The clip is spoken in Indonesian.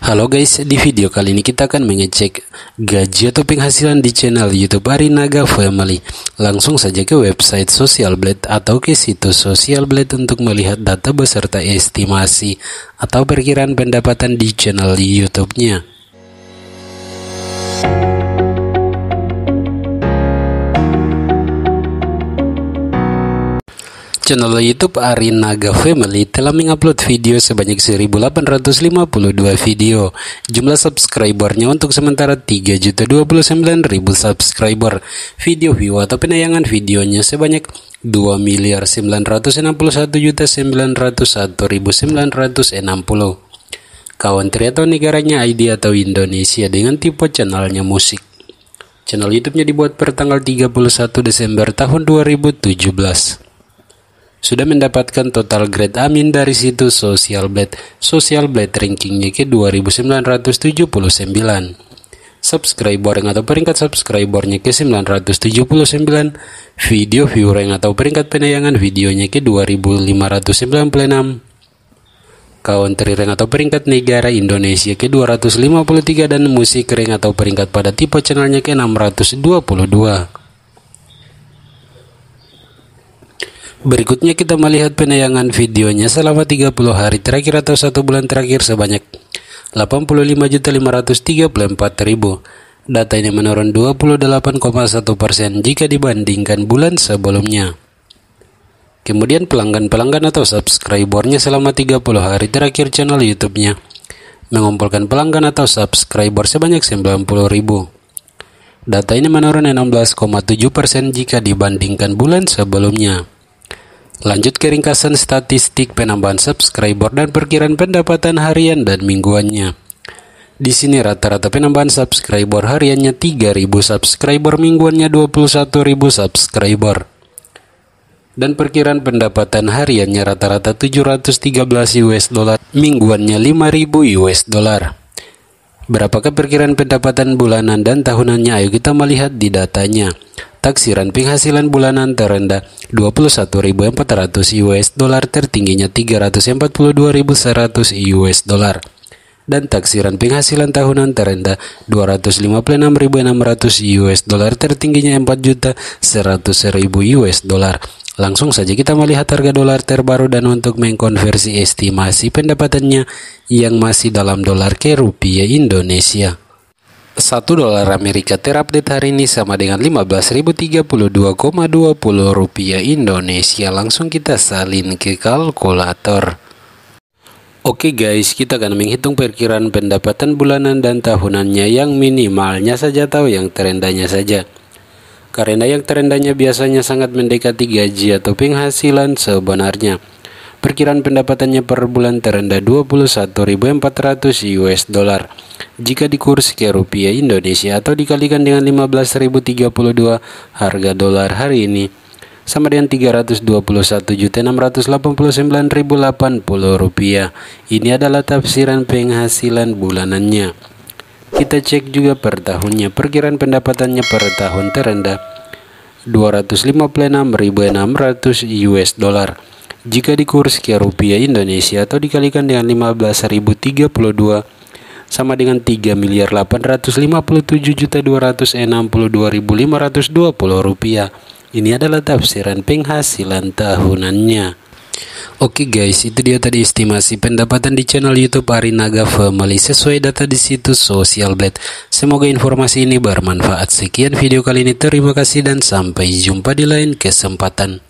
Halo guys, di video kali ini kita akan mengecek gaji atau penghasilan di channel YouTube Arinaga Family. Langsung saja ke website Social Blade atau ke situs Social Blade untuk melihat data beserta estimasi atau perkiraan pendapatan di channel YouTube-nya. Channel YouTube Arinaga Family telah mengupload video sebanyak 1852 video. Jumlah subscribernya untuk sementara 3.029.000 subscriber. Video view atau penayangan videonya sebanyak 2 miliar 961.901.960 country atau negaranya ID atau Indonesia dengan tipe channelnya musik. Channel YouTube-nya dibuat per tanggal 31 Desember tahun 2017 sudah mendapatkan total grade amin dari situs Social Blade. Social Blade rankingnya ke 2979. Subscriber yang atau peringkat subscribernya ke 979. Video viewer yang atau peringkat penayangan videonya ke 2596 country ring atau peringkat negara Indonesia ke 253 dan musik ring atau peringkat pada tipe channelnya ke 622. Berikutnya kita melihat penayangan videonya selama 30 hari terakhir atau satu bulan terakhir sebanyak 85.534.000. Data ini menurun 28,1% jika dibandingkan bulan sebelumnya. Kemudian pelanggan-pelanggan atau subscribernya selama 30 hari terakhir channel YouTube-nya mengumpulkan pelanggan atau subscriber sebanyak 90.000. Data ini menurun 16,7% jika dibandingkan bulan sebelumnya. Lanjut ke ringkasan statistik penambahan subscriber dan perkiraan pendapatan harian dan mingguannya. Di sini rata-rata penambahan subscriber hariannya 3000 subscriber, mingguannya 21000 subscriber. Dan perkiraan pendapatan hariannya rata-rata 713 US dollar, mingguannya 5000 US dollar. Berapakah perkiraan pendapatan bulanan dan tahunannya? Ayo kita melihat di datanya. Taksiran penghasilan bulanan terendah 21.400 US dollar tertingginya 342.100 US dollar dan taksiran penghasilan tahunan terendah 256.600 US dollar tertingginya 100.000 US dollar. Langsung saja kita melihat harga dolar terbaru dan untuk mengkonversi estimasi pendapatannya yang masih dalam dolar ke rupiah Indonesia. 1 dolar Amerika terupdate hari ini sama dengan 15.032,20 rupiah Indonesia. Langsung kita salin ke kalkulator. Oke guys, kita akan menghitung perkiraan pendapatan bulanan dan tahunannya yang minimalnya saja atau yang terendahnya saja. Karena yang terendahnya biasanya sangat mendekati gaji atau penghasilan sebenarnya. Perkiraan pendapatannya per bulan terendah 21.400 US dollar jika ke rupiah Indonesia atau dikalikan dengan 15.032 harga dolar hari ini sama dengan 321.689.080 rupiah. Ini adalah tafsiran penghasilan bulanannya. Kita cek juga per tahunnya. Perkiraan pendapatannya per tahun terendah 256.600 US dollar. Jika ke rupiah Indonesia atau dikalikan dengan 15.032 sama dengan 3 miliar juta 857 262.520 rupiah. Ini adalah tafsiran penghasilan tahunannya. Oke okay guys, itu dia tadi estimasi pendapatan di channel YouTube Arinaga Family sesuai data di situs Social Blade. Semoga informasi ini bermanfaat. Sekian video kali ini, terima kasih dan sampai jumpa di lain kesempatan.